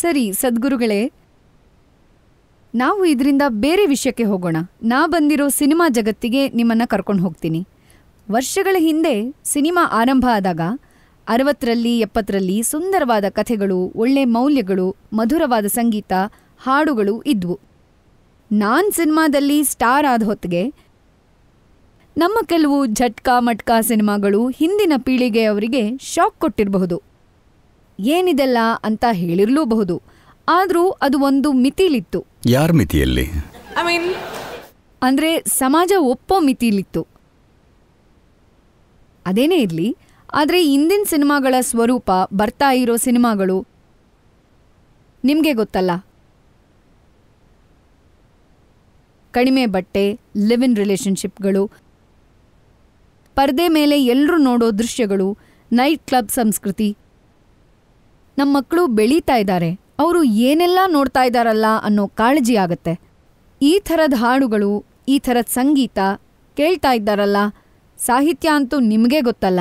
ಸರಿ ಸದ್ಗುರುಗಳೇ ನಾವು ಇದರಿಂದ ಬೇರೆ ವಿಷಯಕ್ಕೆ ಹೋಗೋಣ ನಾ ಬಂದಿರೋ ಸಿನಿಮಾ ಜಗತ್ತಿಗೆ ನಿಮ್ಮನ್ನ ಕರ್ಕೊಂಡು ಹೋಗ್ತೀನಿ ವರ್ಷಗಳ ಹಿಂದೆ ಸಿನಿಮಾ ಆರಂಭ ಆದಾಗ ಅರವತ್ತರಲ್ಲಿ ಎಪ್ಪತ್ತರಲ್ಲಿ ಸುಂದರವಾದ ಕಥೆಗಳು ಒಳ್ಳೆ ಮೌಲ್ಯಗಳು ಮಧುರವಾದ ಸಂಗೀತ ಹಾಡುಗಳು ಇದ್ವು ನಾನ್ ಸಿನಿಮಾದಲ್ಲಿ ಸ್ಟಾರ್ ಆದ ಹೊತ್ತಿಗೆ ನಮ್ಮ ಕೆಲವು ಝಟ್ಕಾ ಮಟ್ಕಾ ಸಿನಿಮಾಗಳು ಹಿಂದಿನ ಪೀಳಿಗೆಯವರಿಗೆ ಶಾಕ್ ಕೊಟ್ಟಿರಬಹುದು ಏನಿದೆಲ್ಲ ಅಂತ ಹೇಳಿರ್ಲೂಬಹುದು ಆದ್ರೂ ಅದು ಒಂದು ಮಿತಿಲಿತ್ತು ಯಾರ ಮಿತಿಯಲ್ಲಿ ಅಂದ್ರೆ ಸಮಾಜ ಒಪ್ಪೋ ಮಿತಿಲಿತ್ತು ಅದೇನೇ ಇರಲಿ ಆದ್ರೆ ಇಂದಿನ ಸಿನಿಮಾಗಳ ಸ್ವರೂಪ ಬರ್ತಾ ಇರೋ ಸಿನಿಮಾಗಳು ನಿಮಗೆ ಗೊತ್ತಲ್ಲ ಕಡಿಮೆ ಬಟ್ಟೆ ಲಿವ್ ಇನ್ ರಿಲೇಶನ್ಶಿಪ್ಗಳು ಪರ್ದೆ ಮೇಲೆ ಎಲ್ಲರೂ ನೋಡೋ ದೃಶ್ಯಗಳು ನೈಟ್ ಕ್ಲಬ್ ಸಂಸ್ಕೃತಿ ಮಕ್ಕಳು ಬೆಳೀತಾ ಇದ್ದಾರೆ, ಅವರು ಏನೆಲ್ಲ ನೋಡ್ತಾ ಇದ್ದಾರಲ್ಲ ಅನ್ನೋ ಕಾಳಜಿ ಆಗತ್ತೆ. ಈ ಥರದ ಹಾಡುಗಳು, ಈ ಥರದ್ ಸಂಗೀತ ಕೇಳ್ತಾ ಇದ್ದಾರಲ್ಲ ಸಾಹಿತ್ಯ ಅಂತೂ ನಿಮ್ಗೇ ಗೊತ್ತಲ್ಲ.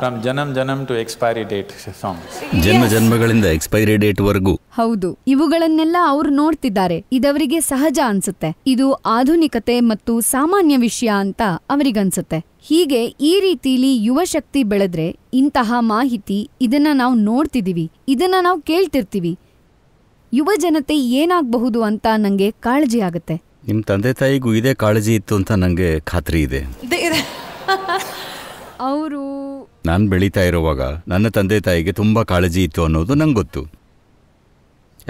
From Janam Janam to expiry date songs ಜನ್ಮ ಜನ್ಮಗಳಿಂದ ಎಕ್ಸ್ಪೈರಿ ಡೇಟ್ ವರೆಗೂ ಹೌದು ಇವುಗಳನ್ನೆಲ್ಲ ಅವ್ರು ನೋಡ್ತಿದ್ದಾರೆ ಇದವರಿಗೆ ಸಹಜ ಅನ್ಸುತ್ತೆ ಇದು ಆಧುನಿಕತೆ ಮತ್ತು ಸಾಮಾನ್ಯ ವಿಷಯ ಅಂತ ಅವರಿಗನ್ಸುತ್ತೆ ಹೀಗೆ ಈ ರೀತಿಲಿ ಯುವಶಕ್ತಿ ಬೆಳೆದ್ರೆ ಇಂತಹ ಮಾಹಿತಿ ಇದನ್ನ ನಾವು ನೋಡ್ತಿದೀವಿ ಇದನ್ನ ನಾವು ಕೇಳ್ತಿರ್ತೀವಿ ಯುವ ಜನತೆ ಏನಾಗಬಹುದು ಅಂತ ನಂಗೆ ಕಾಳಜಿ ಆಗುತ್ತೆ ನಿಮ್ಮ ತಂದೆ ತಾಯಿಗೂ ಇದೇ ಕಾಳಜಿ ಇತ್ತು ಅಂತ ನಂಗೆ ಖಾತ್ರಿ ಇದೆ ಅವರು ನಾನು ಬೆಳೀತಾ ಇರುವಾಗ ನನ್ನ ತಂದೆ ತಾಯಿಗೆ ತುಂಬ ಕಾಳಜಿ ಇತ್ತು ಅನ್ನೋದು ನಂಗೆ ಗೊತ್ತು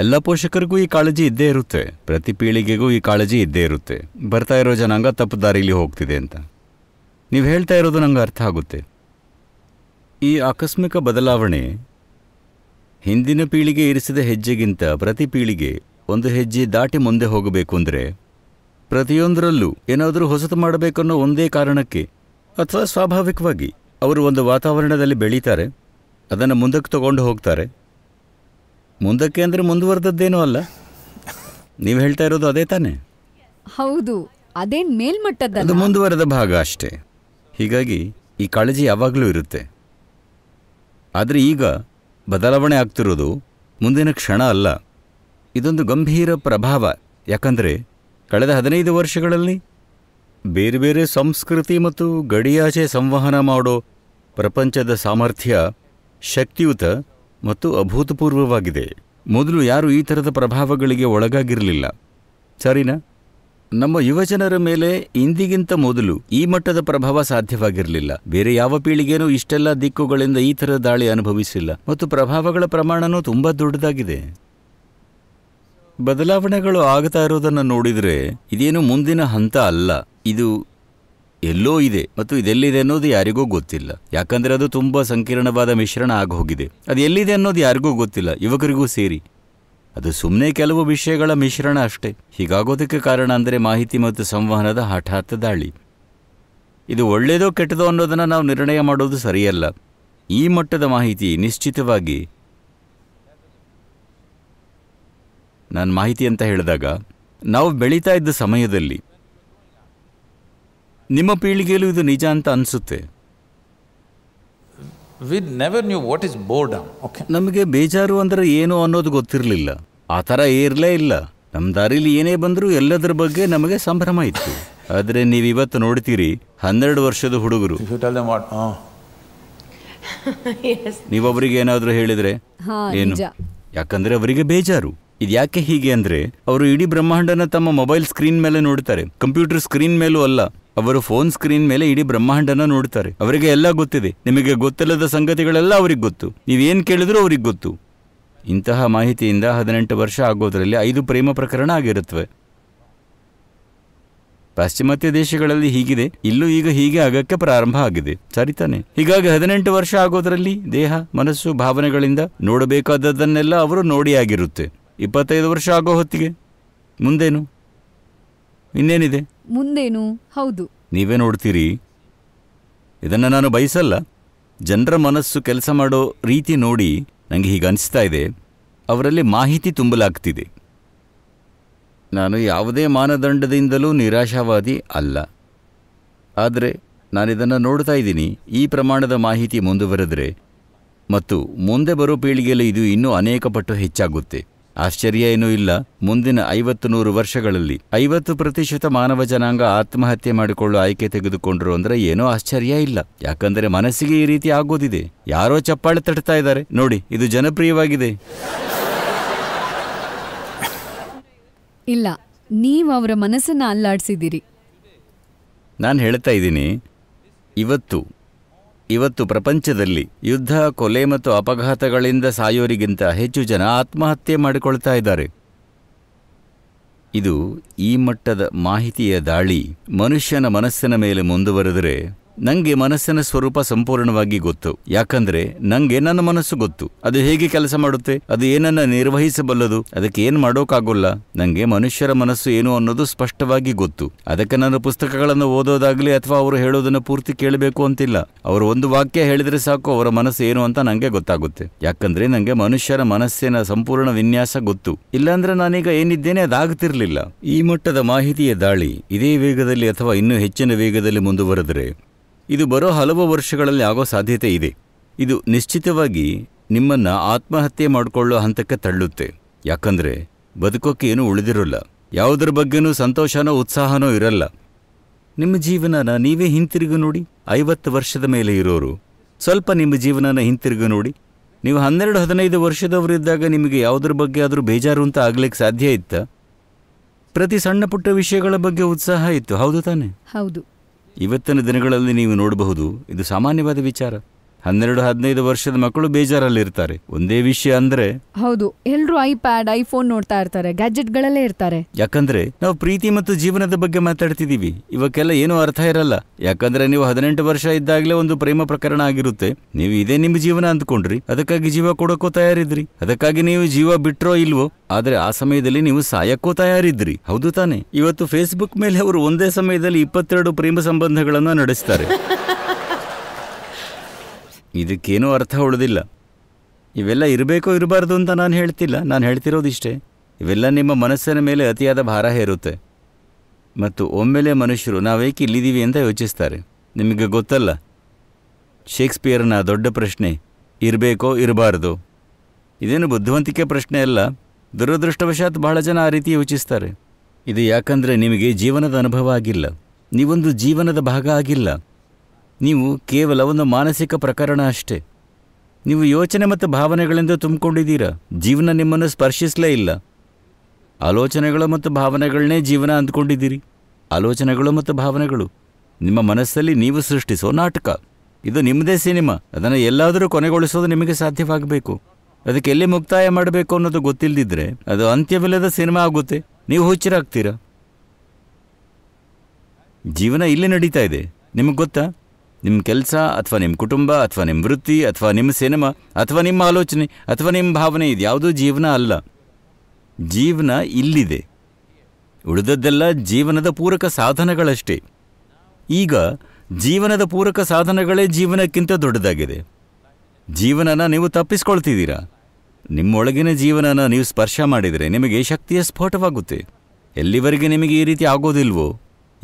ಎಲ್ಲ ಪೋಷಕರಿಗೂ ಈ ಕಾಳಜಿ ಇದ್ದೇ ಇರುತ್ತೆ ಪ್ರತಿ ಪೀಳಿಗೆಗೂ ಈ ಕಾಳಜಿ ಇದ್ದೇ ಇರುತ್ತೆ ಬರ್ತಾ ಇರೋ ಜನಾಂಗ ತಪ್ಪು ದಾರಿಲಿ ಹೋಗ್ತಿದೆ ಅಂತ ನೀವು ಹೇಳ್ತಾ ಇರೋದು ನಂಗೆ ಅರ್ಥ ಆಗುತ್ತೆ ಈ ಆಕಸ್ಮಿಕ ಬದಲಾವಣೆ ಹಿಂದಿನ ಪೀಳಿಗೆ ಇರಿಸಿದ ಹೆಜ್ಜೆಗಿಂತ ಪ್ರತಿ ಪೀಳಿಗೆ ಒಂದು ಹೆಜ್ಜೆ ದಾಟಿ ಮುಂದೆ ಹೋಗಬೇಕು ಅಂದರೆ ಪ್ರತಿಯೊಂದರಲ್ಲೂ ಏನಾದರೂ ಹೊಸತು ಮಾಡಬೇಕನ್ನೋ ಒಂದೇ ಕಾರಣಕ್ಕೆ ಅಥವಾ ಸ್ವಾಭಾವಿಕವಾಗಿ ಅವರು ಒಂದು ವಾತಾವರಣದಲ್ಲಿ ಬೆಳೀತಾರೆ ಅದನ್ನು ಮುಂದಕ್ಕೆ ತಗೊಂಡು ಹೋಗ್ತಾರೆ ಮುಂದಕ್ಕೆ ಅಂದರೆ ಮುಂದುವರೆದದ್ದೇನೂ ಅಲ್ಲ ನೀವು ಹೇಳ್ತಾ ಇರೋದು ಅದೇ ತಾನೇ ಹೌದು ಅದೇ ಮೇಲ್ಮಟ್ಟದ ಅದು ಮುಂದುವರೆದ ಭಾಗ ಅಷ್ಟೇ ಹೀಗಾಗಿ ಈ ಕಾಳಜಿ ಯಾವಾಗಲೂ ಇರುತ್ತೆ ಆದರೆ ಈಗ ಬದಲಾವಣೆ ಆಗ್ತಿರೋದು ಮುಂದಿನ ಕ್ಷಣ ಅಲ್ಲ ಇದೊಂದು ಗಂಭೀರ ಪ್ರಭಾವ ಯಾಕಂದರೆ ಕಳೆದ ಹದಿನೈದು ವರ್ಷಗಳಲ್ಲಿ ಬೇರೆ ಬೇರೆ ಸಂಸ್ಕೃತಿ ಮತ್ತು ಗಡಿಯಾಚೆ ಸಂವಹನ ಮಾಡೋ ಪ್ರಪಂಚದ ಸಾಮರ್ಥ್ಯ ಶಕ್ತಿಯುತ ಮತ್ತು ಅಭೂತಪೂರ್ವವಾಗಿದೆ ಮೊದಲು ಯಾರೂ ಈ ಥರದ ಪ್ರಭಾವಗಳಿಗೆ ಒಳಗಾಗಿರಲಿಲ್ಲ ಸರಿನಾ ನಮ್ಮ ಯುವಜನರ ಮೇಲೆ ಇಂದಿಗಿಂತ ಮೊದಲು ಈ ಮಟ್ಟದ ಪ್ರಭಾವ ಸಾಧ್ಯವಾಗಿರಲಿಲ್ಲ ಬೇರೆ ಯಾವ ಪೀಳಿಗೆನೂ ಇಷ್ಟೆಲ್ಲ ದಿಕ್ಕುಗಳಿಂದ ಈ ಥರದ ದಾಳಿ ಅನುಭವಿಸಿಲ್ಲ ಮತ್ತು ಪ್ರಭಾವಗಳ ಪ್ರಮಾಣನೂ ತುಂಬ ದೊಡ್ಡದಾಗಿದೆ ಬದಲಾವಣೆಗಳು ಆಗ್ತಾ ಇರೋದನ್ನು ನೋಡಿದರೆ ಇದೇನು ಮುಂದಿನ ಹಂತ ಅಲ್ಲ ಇದು ಎಲ್ಲೋ ಇದೆ ಮತ್ತು ಇದೆಲ್ಲಿದೆ ಅನ್ನೋದು ಯಾರಿಗೂ ಗೊತ್ತಿಲ್ಲ ಯಾಕಂದ್ರೆ ಅದು ತುಂಬಾ ಸಂಕೀರ್ಣವಾದ ಮಿಶ್ರಣ ಆಗೋಗಿದೆ ಅದು ಎಲ್ಲಿದೆ ಅನ್ನೋದು ಯಾರಿಗೂ ಗೊತ್ತಿಲ್ಲ ಯುವಕರಿಗೂ ಸೇರಿ ಅದು ಸುಮ್ಮನೆ ಕೆಲವು ವಿಷಯಗಳ ಮಿಶ್ರಣ ಅಷ್ಟೇ ಹೀಗಾಗೋದಕ್ಕೆ ಕಾರಣ ಅಂದರೆ ಮಾಹಿತಿ ಮತ್ತು ಸಂವಹನದ ಹಠಾತ್ ದಾಳಿ ಇದು ಒಳ್ಳೆಯದೋ ಕೆಟ್ಟದೋ ಅನ್ನೋದನ್ನು ನಾವು ನಿರ್ಣಯ ಮಾಡೋದು ಸರಿಯಲ್ಲ ಈ ಮಟ್ಟದ ಮಾಹಿತಿ ನಿಶ್ಚಿತವಾಗಿ ನಾನು ಮಾಹಿತಿ ಅಂತ ಹೇಳಿದಾಗ ನಾವು ಬೆಳೀತಾ ಇದ್ದ ಸಮಯದಲ್ಲಿ ನಿಮ್ಮ ಪೀಳಿಗೆಯಲ್ಲೂ ಇದು ನಿಜ ಅಂತ ಅನಿಸುತ್ತೆ we never knew what is boredom okay ನಮಗೆ ಬೇಜಾರು ಅಂದರೆ ಏನು ಅನ್ನೋದು ಗೊತ್ತಿರಲಿಲ್ಲ ಆ ಥರ ಇಲ್ಲ ನಮ್ಮ ದಾರಿಲಿ ಏನೇ ಬಂದರೂ ಎಲ್ಲದರ ಬಗ್ಗೆ ನಮಗೆ ಸಂಭ್ರಮ ಇತ್ತು ಆದರೆ ನೀವು ಇವತ್ತು ನೋಡ್ತೀರಿ ಹನ್ನೆರಡು ವರ್ಷದ ಹುಡುಗರು oh. ನೀವೊಬ್ಬರಿಗೆ ಏನಾದರೂ ಹೇಳಿದರೆ ಏನು ಯಾಕಂದ್ರೆ ಅವರಿಗೆ ಬೇಜಾರು ಇದು ಯಾಕೆ ಹೀಗೆ ಅಂದ್ರೆ ಅವರು ಇಡೀ ಬ್ರಹ್ಮಾಂಡನ ತಮ್ಮ ಮೊಬೈಲ್ ಸ್ಕ್ರೀನ್ ಮೇಲೆ ನೋಡ್ತಾರೆ ಕಂಪ್ಯೂಟರ್ ಸ್ಕ್ರೀನ್ ಮೇಲೂ ಅಲ್ಲ ಅವರು ಫೋನ್ ಸ್ಕ್ರೀನ್ ಮೇಲೆ ಇಡೀ ಬ್ರಹ್ಮಾಂಡನ ನೋಡ್ತಾರೆ ಅವರಿಗೆ ಎಲ್ಲ ಗೊತ್ತಿದೆ ನಿಮಗೆ ಗೊತ್ತಿಲ್ಲದ ಸಂಗತಿಗಳೆಲ್ಲ ಅವ್ರಿಗೆ ಗೊತ್ತು ನೀವೇನು ಕೇಳಿದ್ರು ಅವ್ರಿಗೆ ಗೊತ್ತು ಇಂತಹ ಮಾಹಿತಿಯಿಂದ ಹದಿನೆಂಟು ವರ್ಷ ಆಗೋದರಲ್ಲಿ ಐದು ಪ್ರೇಮ ಪ್ರಕರಣ ಆಗಿರುತ್ತವೆ ಪಾಶ್ಚಿಮಾತ್ಯ ದೇಶಗಳಲ್ಲಿ ಹೀಗಿದೆ ಇಲ್ಲೂ ಈಗ ಹೀಗೆ ಆಗಕ್ಕೆ ಪ್ರಾರಂಭ ಆಗಿದೆ ಸರಿತಾನೆ ಹೀಗಾಗಿ ಹದಿನೆಂಟು ವರ್ಷ ಆಗೋದರಲ್ಲಿ ದೇಹ ಮನಸ್ಸು ಭಾವನೆಗಳಿಂದ ನೋಡಬೇಕಾದದ್ದನ್ನೆಲ್ಲ ಅವರು ನೋಡಿ ಆಗಿರುತ್ತೆ ಇಪ್ಪತ್ತೈದು ವರ್ಷ ಆಗೋ ಹೊತ್ತಿಗೆ ಮುಂದೇನು ಇನ್ನೇನಿದೆ ಮುಂದೇನು ಹೌದು ನೀವೇ ನೋಡ್ತೀರಿ ಇದನ್ನು ನಾನು ಬಯಸಲ್ಲ ಜನರ ಮನಸ್ಸು ಕೆಲಸ ಮಾಡೋ ರೀತಿ ನೋಡಿ ನನಗೆ ಹೀಗೆ ಅನಿಸ್ತಾ ಇದೆ ಅವರಲ್ಲಿ ಮಾಹಿತಿ ತುಂಬಲಾಗ್ತಿದೆ ನಾನು ಯಾವುದೇ ಮಾನದಂಡದಿಂದಲೂ ನಿರಾಶಾವಾದಿ ಅಲ್ಲ ಆದರೆ ನಾನಿದನ್ನು ನೋಡ್ತಾ ಇದ್ದೀನಿ ಈ ಪ್ರಮಾಣದ ಮಾಹಿತಿ ಮುಂದುವರೆದರೆ ಮತ್ತು ಮುಂದೆ ಬರೋ ಪೀಳಿಗೆಯಲ್ಲಿ ಇದು ಇನ್ನೂ ಅನೇಕ ಪಟ್ಟು ಹೆಚ್ಚಾಗುತ್ತೆ ಆಶ್ಚರ್ಯ ಏನೂ ಇಲ್ಲ ಮುಂದಿನ ಐವತ್ತು ನೂರು ವರ್ಷಗಳಲ್ಲಿ ಐವತ್ತು ಪ್ರತಿಶತ ಮಾನವ ಜನಾಂಗ ಆತ್ಮಹತ್ಯೆ ಮಾಡಿಕೊಳ್ಳುವ ಆಯ್ಕೆ ತೆಗೆದುಕೊಂಡ್ರು ಅಂದ್ರೆ ಏನೋ ಆಶ್ಚರ್ಯ ಇಲ್ಲ ಯಾಕಂದ್ರೆ ಮನಸ್ಸಿಗೆ ಈ ರೀತಿ ಆಗೋದಿದೆ ಯಾರೋ ಚಪ್ಪಾಳೆ ತಟ್ತಾ ಇದ್ದಾರೆ ನೋಡಿ ಇದು ಜನಪ್ರಿಯವಾಗಿದೆ ಇಲ್ಲ ನೀವು ಅವರ ಮನಸ್ಸನ್ನ ಅಲ್ಲಾಡಿಸಿದ್ದೀರಿ ನಾನು ಹೇಳ್ತಾ ಇದ್ದೀನಿ ಇವತ್ತು ಇವತ್ತು ಪ್ರಪಂಚದಲ್ಲಿ ಯುದ್ಧ ಕೊಲೆ ಮತ್ತು ಅಪಘಾತಗಳಿಂದ ಸಾಯೋರಿಗಿಂತ ಹೆಚ್ಚು ಜನ ಆತ್ಮಹತ್ಯೆ ಮಾಡಿಕೊಳ್ತಾ ಇದ್ದಾರೆ ಇದು ಈ ಮಟ್ಟದ ಮಾಹಿತಿಯ ದಾಳಿ ಮನುಷ್ಯನ ಮನಸ್ಸಿನ ಮೇಲೆ ಮುಂದುವರೆದರೆ ನಂಗೆ ಮನಸ್ಸಿನ ಸ್ವರೂಪ ಸಂಪೂರ್ಣವಾಗಿ ಗೊತ್ತು ಯಾಕಂದ್ರೆ ನಂಗೆ ನನ್ನ ಮನಸ್ಸು ಗೊತ್ತು ಅದು ಹೇಗೆ ಕೆಲಸ ಮಾಡುತ್ತೆ ಅದು ಏನನ್ನ ನಿರ್ವಹಿಸಬಲ್ಲದು ಅದಕ್ಕೆ ಏನ್ ಮಾಡೋಕ್ಕಾಗೋಲ್ಲ ನಂಗೆ ಮನುಷ್ಯರ ಮನಸ್ಸು ಏನು ಅನ್ನೋದು ಸ್ಪಷ್ಟವಾಗಿ ಗೊತ್ತು ಅದಕ್ಕೆ ನಾನು ಪುಸ್ತಕಗಳನ್ನು ಓದೋದಾಗ್ಲಿ ಅಥವಾ ಅವರು ಹೇಳೋದನ್ನ ಪೂರ್ತಿ ಕೇಳಬೇಕು ಅಂತಿಲ್ಲ ಅವರು ಒಂದು ವಾಕ್ಯ ಹೇಳಿದ್ರೆ ಸಾಕು ಅವರ ಮನಸ್ಸು ಏನು ಅಂತ ನಂಗೆ ಗೊತ್ತಾಗುತ್ತೆ ಯಾಕಂದ್ರೆ ನಂಗೆ ಮನುಷ್ಯರ ಮನಸ್ಸಿನ ಸಂಪೂರ್ಣ ವಿನ್ಯಾಸ ಗೊತ್ತು ಇಲ್ಲಾಂದ್ರೆ ನಾನೀಗ ಏನಿದ್ದೇನೆ ಅದಾಗ್ತಿರ್ಲಿಲ್ಲ ಈ ಮಟ್ಟದ ಮಾಹಿತಿಯ ದಾಳಿ ಇದೇ ವೇಗದಲ್ಲಿ ಅಥವಾ ಇನ್ನೂ ಹೆಚ್ಚಿನ ವೇಗದಲ್ಲಿ ಮುಂದುವರೆದ್ರೆ ಇದು ಬರೋ ಹಲವು ವರ್ಷಗಳಲ್ಲಿ ಆಗೋ ಸಾಧ್ಯತೆ ಇದೆ ಇದು ನಿಶ್ಚಿತವಾಗಿ ನಿಮ್ಮನ್ನು ಆತ್ಮಹತ್ಯೆ ಮಾಡಿಕೊಳ್ಳೋ ಹಂತಕ್ಕೆ ತಳ್ಳುತ್ತೆ ಯಾಕಂದರೆ ಬದುಕೋಕೆ ಏನೂ ಉಳಿದಿರೋಲ್ಲ ಯಾವುದ್ರ ಬಗ್ಗೆನೂ ಸಂತೋಷನೋ ಉತ್ಸಾಹನೋ ಇರಲ್ಲ ನಿಮ್ಮ ಜೀವನನ ನೀವೇ ಹಿಂತಿರುಗಿ ನೋಡಿ ಐವತ್ತು ವರ್ಷದ ಮೇಲೆ ಇರೋರು ಸ್ವಲ್ಪ ನಿಮ್ಮ ಜೀವನನ ಹಿಂತಿರುಗಿ ನೋಡಿ ನೀವು ಹನ್ನೆರಡು ಹದಿನೈದು ವರ್ಷದವರಿದ್ದಾಗ ನಿಮಗೆ ಯಾವುದ್ರ ಬಗ್ಗೆ ಆದರೂ ಬೇಜಾರು ಅಂತ ಆಗ್ಲಿಕ್ಕೆ ಸಾಧ್ಯ ಇತ್ತ ಪ್ರತಿ ಸಣ್ಣ ಪುಟ್ಟ ವಿಷಯಗಳ ಬಗ್ಗೆ ಉತ್ಸಾಹ ಇತ್ತು ಹೌದು ತಾನೆ ಹೌದು ಇವತ್ತಿನ ದಿನಗಳಲ್ಲಿ ನೀವು ನೋಡಬಹುದು ಇದು ಸಾಮಾನ್ಯವಾದ ವಿಚಾರ ಹನ್ನೆರಡು ಹದಿನೈದು ವರ್ಷದ ಮಕ್ಕಳು ಬೇಜಾರಲ್ಲಿರ್ತಾರೆ ಒಂದೇ ವಿಷಯ ಅಂದ್ರೆ ಹೌದು ಎಲ್ಲರೂ ಐಪ್ಯಾಡ್ ಐಫೋನ್ ನೋಡ್ತಾ ಇರ್ತಾರೆ ಗ್ಯಾಜೆಟ್ಗಳಲ್ಲೇ ಇರ್ತಾರೆ ಯಾಕಂದ್ರೆ ನಾವು ಪ್ರೀತಿ ಮತ್ತು ಜೀವನದ ಬಗ್ಗೆ ಮಾತಾಡ್ತಿದೀವಿ ಇವಕ್ಕೆಲ್ಲ ಏನೂ ಅರ್ಥ ಇರಲ್ಲ ಯಾಕಂದ್ರೆ ನೀವು ಹದಿನೆಂಟು ವರ್ಷ ಇದ್ದಾಗಲೇ ಒಂದು ಪ್ರೇಮ ಪ್ರಕರಣ ಆಗಿರುತ್ತೆ ನೀವು ಇದೇ ನಿಮ್ಮ ಜೀವನ ಅಂದ್ಕೊಂಡ್ರಿ ಅದಕ್ಕಾಗಿ ಜೀವ ಕೊಡಕ್ಕೂ ತಯಾರಿದ್ರಿ ಅದಕ್ಕಾಗಿ ನೀವು ಜೀವ ಬಿಟ್ರೋ ಇಲ್ವೋ ಆದ್ರೆ ಆ ಸಮಯದಲ್ಲಿ ನೀವು ಸಾಯಕ್ಕೂ ತಯಾರಿದ್ರಿ ಹೌದು ತಾನೆ ಇವತ್ತು ಫೇಸ್ಬುಕ್ ಮೇಲೆ ಅವರು ಒಂದೇ ಸಮಯದಲ್ಲಿ ಇಪ್ಪತ್ತೆರಡು ಪ್ರೇಮ ಸಂಬಂಧಗಳನ್ನ ನಡೆಸ್ತಾರೆ ಇದಕ್ಕೇನೂ ಅರ್ಥ ಉಳಿದಿಲ್ಲ ಇವೆಲ್ಲ ಇರಬೇಕೋ ಇರಬಾರ್ದು ಅಂತ ನಾನು ಹೇಳ್ತಿಲ್ಲ ನಾನು ಹೇಳ್ತಿರೋದಿಷ್ಟೇ ಇವೆಲ್ಲ ನಿಮ್ಮ ಮನಸ್ಸಿನ ಮೇಲೆ ಅತಿಯಾದ ಭಾರ ಹೇರುತ್ತೆ ಮತ್ತು ಒಮ್ಮೆಲೆ ಮನುಷ್ಯರು ನಾವೇಕೆ ಇಲ್ಲಿದ್ದೀವಿ ಅಂತ ಯೋಚಿಸ್ತಾರೆ ನಿಮಗೆ ಗೊತ್ತಲ್ಲ ಶೇಕ್ಸ್ಪಿಯರ್ನ ದೊಡ್ಡ ಪ್ರಶ್ನೆ ಇರಬೇಕೋ ಇರಬಾರ್ದು ಇದೇನು ಬುದ್ಧಿವಂತಿಕೆ ಪ್ರಶ್ನೆ ಅಲ್ಲ ದುರದೃಷ್ಟವಶಾತ್ ಬಹಳ ಜನ ಆ ರೀತಿ ಯೋಚಿಸ್ತಾರೆ ಇದು ಯಾಕಂದರೆ ನಿಮಗೆ ಜೀವನದ ಅನುಭವ ಆಗಿಲ್ಲ ನೀವೊಂದು ಜೀವನದ ಭಾಗ ಆಗಿಲ್ಲ ನೀವು ಕೇವಲ ಒಂದು ಮಾನಸಿಕ ಪ್ರಕರಣ ಅಷ್ಟೇ ನೀವು ಯೋಚನೆ ಮತ್ತು ಭಾವನೆಗಳಿಂದ ತುಂಬಿಕೊಂಡಿದ್ದೀರಾ ಜೀವನ ನಿಮ್ಮನ್ನು ಸ್ಪರ್ಶಿಸಲೇ ಇಲ್ಲ ಆಲೋಚನೆಗಳು ಮತ್ತು ಭಾವನೆಗಳನ್ನೇ ಜೀವನ ಅಂದ್ಕೊಂಡಿದ್ದೀರಿ ಆಲೋಚನೆಗಳು ಮತ್ತು ಭಾವನೆಗಳು ನಿಮ್ಮ ಮನಸ್ಸಲ್ಲಿ ನೀವು ಸೃಷ್ಟಿಸೋ ನಾಟಕ ಇದು ನಿಮ್ಮದೇ ಸಿನಿಮಾ ಅದನ್ನು ಎಲ್ಲಾದರೂ ಕೊನೆಗೊಳಿಸೋದು ನಿಮಗೆ ಸಾಧ್ಯವಾಗಬೇಕು ಅದಕ್ಕೆ ಎಲ್ಲಿ ಮುಕ್ತಾಯ ಮಾಡಬೇಕು ಅನ್ನೋದು ಗೊತ್ತಿಲ್ಲದಿದ್ದರೆ ಅದು ಅಂತ್ಯವಿಲ್ಲದ ಸಿನಿಮಾ ಆಗುತ್ತೆ ನೀವು ಹುಚ್ಚರಾಗ್ತೀರಾ ಜೀವನ ಇಲ್ಲಿ ನಡೀತಾ ಇದೆ ನಿಮಗೆ ಗೊತ್ತಾ ನಿಮ್ಮ ಕೆಲಸ ಅಥವಾ ನಿಮ್ಮ ಕುಟುಂಬ ಅಥವಾ ನಿಮ್ಮ ವೃತ್ತಿ ಅಥವಾ ನಿಮ್ಮ ಸಿನಿಮಾ ಅಥವಾ ನಿಮ್ಮ ಆಲೋಚನೆ ಅಥವಾ ನಿಮ್ಮ ಭಾವನೆ ಇದು ಯಾವುದೂ ಜೀವನ ಅಲ್ಲ ಜೀವನ ಇಲ್ಲಿದೆ ಉಳಿದದ್ದೆಲ್ಲ ಜೀವನದ ಪೂರಕ ಸಾಧನಗಳಷ್ಟೇ ಈಗ ಜೀವನದ ಪೂರಕ ಸಾಧನಗಳೇ ಜೀವನಕ್ಕಿಂತ ದೊಡ್ಡದಾಗಿದೆ ಜೀವನನ ನೀವು ತಪ್ಪಿಸ್ಕೊಳ್ತಿದ್ದೀರಾ ನಿಮ್ಮೊಳಗಿನ ಜೀವನನ ನೀವು ಸ್ಪರ್ಶ ಮಾಡಿದರೆ ನಿಮಗೆ ಶಕ್ತಿಯ ಸ್ಫೋಟವಾಗುತ್ತೆ ಎಲ್ಲಿವರೆಗೆ ನಿಮಗೆ ಈ ರೀತಿ ಆಗೋದಿಲ್ವೋ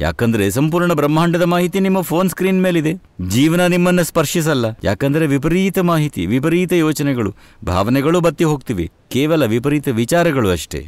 ಯಾಕಂದ್ರೆ ಸಂಪೂರ್ಣ ಬ್ರಹ್ಮಾಂಡದ ಮಾಹಿತಿ ನಿಮ್ಮ ಫೋನ್ ಸ್ಕ್ರೀನ್ ಮೇಲಿದೆ ಜೀವನ ನಿಮ್ಮನ್ನ ಸ್ಪರ್ಶಿಸಲ್ಲ ಯಾಕಂದ್ರೆ ವಿಪರೀತ ಮಾಹಿತಿ ವಿಪರೀತ ಯೋಚನೆಗಳು ಭಾವನೆಗಳು ಬತ್ತಿ ಹೋಗ್ತಿವೆ ಕೇವಲ ವಿಪರೀತ ವಿಚಾರಗಳು ಅಷ್ಟೇ